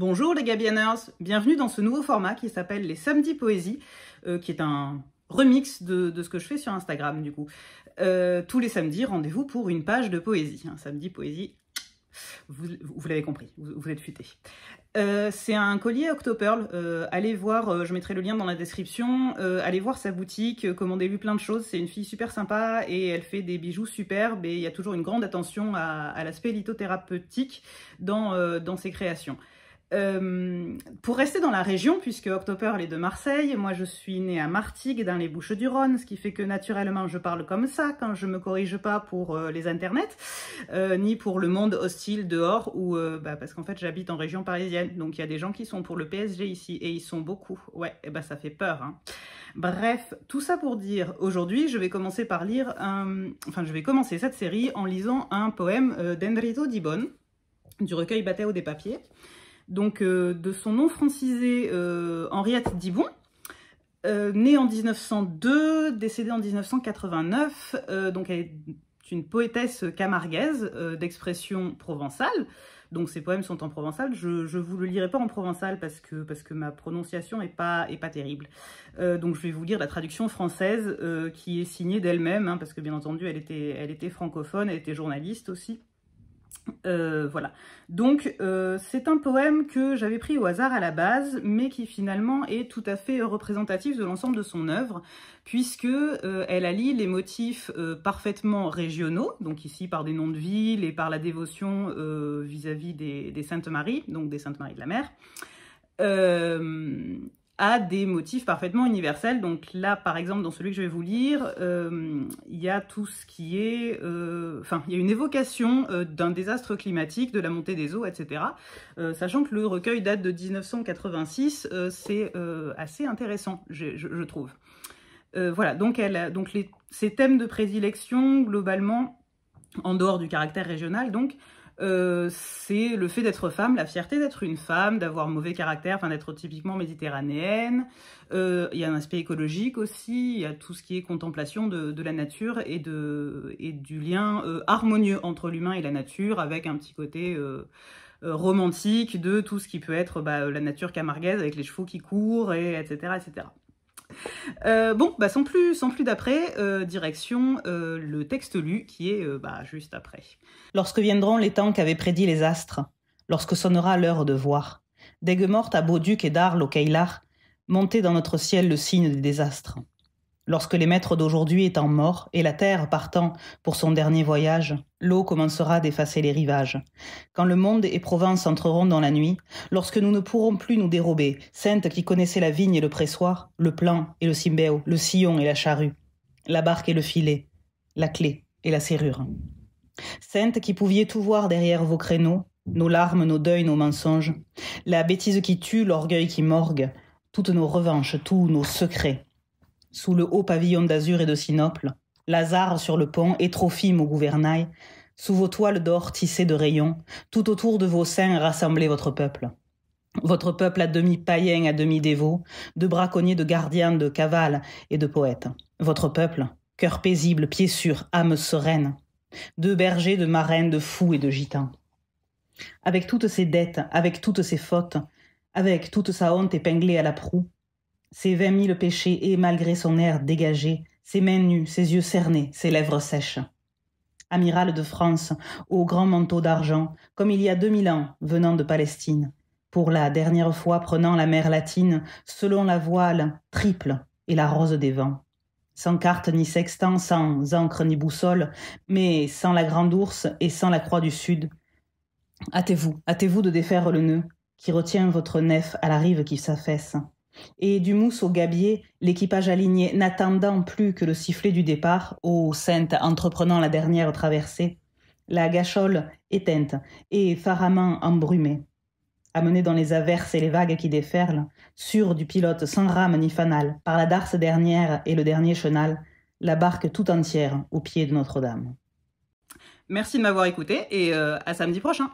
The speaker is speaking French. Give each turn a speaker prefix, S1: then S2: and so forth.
S1: Bonjour les Gabianers, bienvenue dans ce nouveau format qui s'appelle les Samedis Poésie, euh, qui est un remix de, ce que je fais sur Instagram du coup. Euh, tous les samedis, rendez-vous pour une page de poésie. Un samedi poésie, vous, l'avez compris, vous, êtes fuité. Euh, c'est un collier Octopearl. allez voir, je mettrai le lien dans la description. allez voir sa boutique, commandez-lui plein de choses. C'est une fille super sympa et elle fait des bijoux superbes et il y a toujours une grande attention à, l'aspect lithothérapeutique dans ses créations. Euh, pour rester dans la région, puisque October est de Marseille, moi je suis née à Martigues dans les Bouches-du-Rhône, ce qui fait que naturellement je parle comme ça quand je ne me corrige pas pour euh, les internets, euh, ni pour le monde hostile dehors, ou bah, parce qu'en fait j'habite en région parisienne, donc il y a des gens qui sont pour le PSG ici, et ils sont beaucoup, ouais, et eh bah ben, ça fait peur. Hein. Bref, tout ça pour dire, aujourd'hui je vais commencer par lire, un... enfin je vais commencer cette série en lisant un poème d'Enrito Dibon, du recueil Bateau des Papiers, donc euh, de son nom francisé euh, Henriette Dibon, euh, née en 1902, décédée en 1989, donc elle est une poétesse camarguaise d'expression provençale. Donc ses poèmes sont en provençal. Je ne vous le lirai pas en provençal parce que, parce que ma prononciation est pas, est pas terrible. donc je vais vous lire la traduction française qui est signée d'elle-même, hein, parce que bien entendu elle était, elle était francophone, elle était journaliste aussi. Euh, voilà. Donc, euh, c'est un poème que j'avais pris au hasard à la base, mais qui finalement est tout à fait représentatif de l'ensemble de son œuvre, puisque euh, elle allie les motifs parfaitement régionaux, donc ici par des noms de villes et par la dévotion vis-à-vis des, des Saintes Maries, donc des Saintes Maries de la Mer, à des motifs parfaitement universels. Donc là, par exemple, dans celui que je vais vous lire, euh, il y a tout ce qui est... Euh, enfin, il y a une évocation euh, d'un désastre climatique, de la montée des eaux, etc. sachant que le recueil date de 1986, c'est assez intéressant, je, trouve. voilà, donc, elle a, donc ces thèmes de prédilection, globalement, en dehors du caractère régional, donc, euh, c'est le fait d'être femme, la fierté d'être une femme, d'avoir mauvais caractère, enfin d'être typiquement méditerranéenne. Euh, il y a un aspect écologique aussi, il y a tout ce qui est contemplation de, la nature et, du lien euh, harmonieux entre l'humain et la nature, avec un petit côté romantique de tout ce qui peut être bah, la nature camargaise avec les chevaux qui courent, etc. etc. Euh, bon, bah, sans plus, sans plus d'après, euh, direction euh, le texte lu qui est bah, juste après. Lorsque viendront les temps qu'avaient prédit les astres, lorsque sonnera l'heure de voir, d'Aigues mortes à Beauduc et d'Arles au Keylar, monter dans notre ciel le signe des désastres. Lorsque les maîtres d'aujourd'hui étant morts et la terre partant pour son dernier voyage, l'eau commencera d'effacer les rivages. Quand le monde et Provence entreront dans la nuit, lorsque nous ne pourrons plus nous dérober, Sainte qui connaissait la vigne et le pressoir, le plan et le cimbéo, le sillon et la charrue, la barque et le filet, la clé et la serrure. Sainte qui pouviez tout voir derrière vos créneaux, nos larmes, nos deuils, nos mensonges, la bêtise qui tue, l'orgueil qui morgue, toutes nos revanches, tous nos secrets sous le haut pavillon d'azur et de sinople, Lazare sur le pont et au gouvernail, sous vos toiles d'or tissées de rayons, tout autour de vos seins rassemblez votre peuple. Votre peuple à demi païen, à demi dévot, de braconniers, de gardiens, de cavales et de poètes. Votre peuple, cœur paisible, pied sûr, âme sereine, de bergers, de marraines, de fous et de gitans. Avec toutes ses dettes, avec toutes ses fautes, avec toute sa honte épinglée à la proue, ses vingt mille péchés et, malgré son air dégagé, ses mains nues, ses yeux cernés, ses lèvres sèches. Amiral de France, au grand manteau d'argent, comme il y a deux mille ans, venant de Palestine, pour la dernière fois prenant la mer latine, selon la voile triple et la rose des vents sans carte ni sextant, sans encre ni boussole, mais sans la grande ours et sans la croix du sud. Hâtez-vous, hâtez-vous de défaire le nœud qui retient votre nef à la rive qui s'affaisse et du mousse au gabier, l'équipage aligné n'attendant plus que le sifflet du départ, ô sainte entreprenant la dernière traversée, la gâchole éteinte et pharamant embrumée. amenée dans les averses et les vagues qui déferlent, sûre du pilote sans rame ni fanal, par la darse dernière et le dernier chenal, la barque tout entière au pied de Notre-Dame. Merci de m'avoir écouté et euh, à samedi prochain.